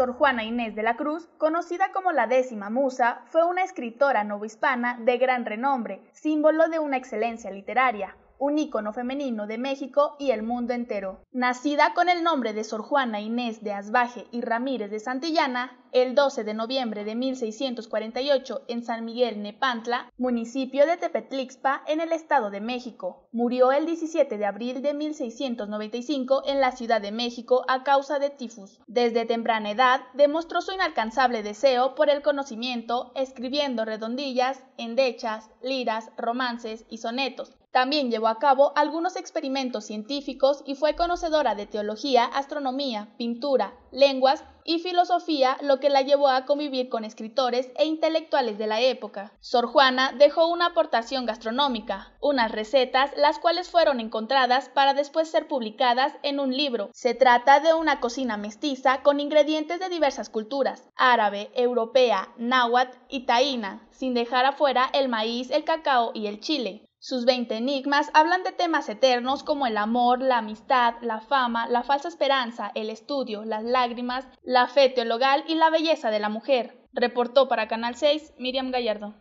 Sor Juana Inés de la Cruz, conocida como la décima musa, fue una escritora novohispana de gran renombre, símbolo de una excelencia literaria, un ícono femenino de México y el mundo entero. Nacida con el nombre de Sor Juana Inés de Asbaje y Ramírez de Santillana, el 12 de noviembre de 1648 en San Miguel Nepantla, municipio de Tepetlixpa, en el Estado de México. Murió el 17 de abril de 1695 en la Ciudad de México a causa de tifus. Desde temprana edad demostró su inalcanzable deseo por el conocimiento, escribiendo redondillas, endechas, liras, romances y sonetos, también llevó a cabo algunos experimentos científicos y fue conocedora de teología, astronomía, pintura, lenguas y filosofía, lo que la llevó a convivir con escritores e intelectuales de la época. Sor Juana dejó una aportación gastronómica, unas recetas, las cuales fueron encontradas para después ser publicadas en un libro. Se trata de una cocina mestiza con ingredientes de diversas culturas, árabe, europea, náhuatl y taína, sin dejar afuera el maíz, el cacao y el chile. Sus 20 enigmas hablan de temas eternos como el amor, la amistad, la fama, la falsa esperanza, el estudio, las lágrimas, la fe teologal y la belleza de la mujer. Reportó para Canal 6 Miriam Gallardo.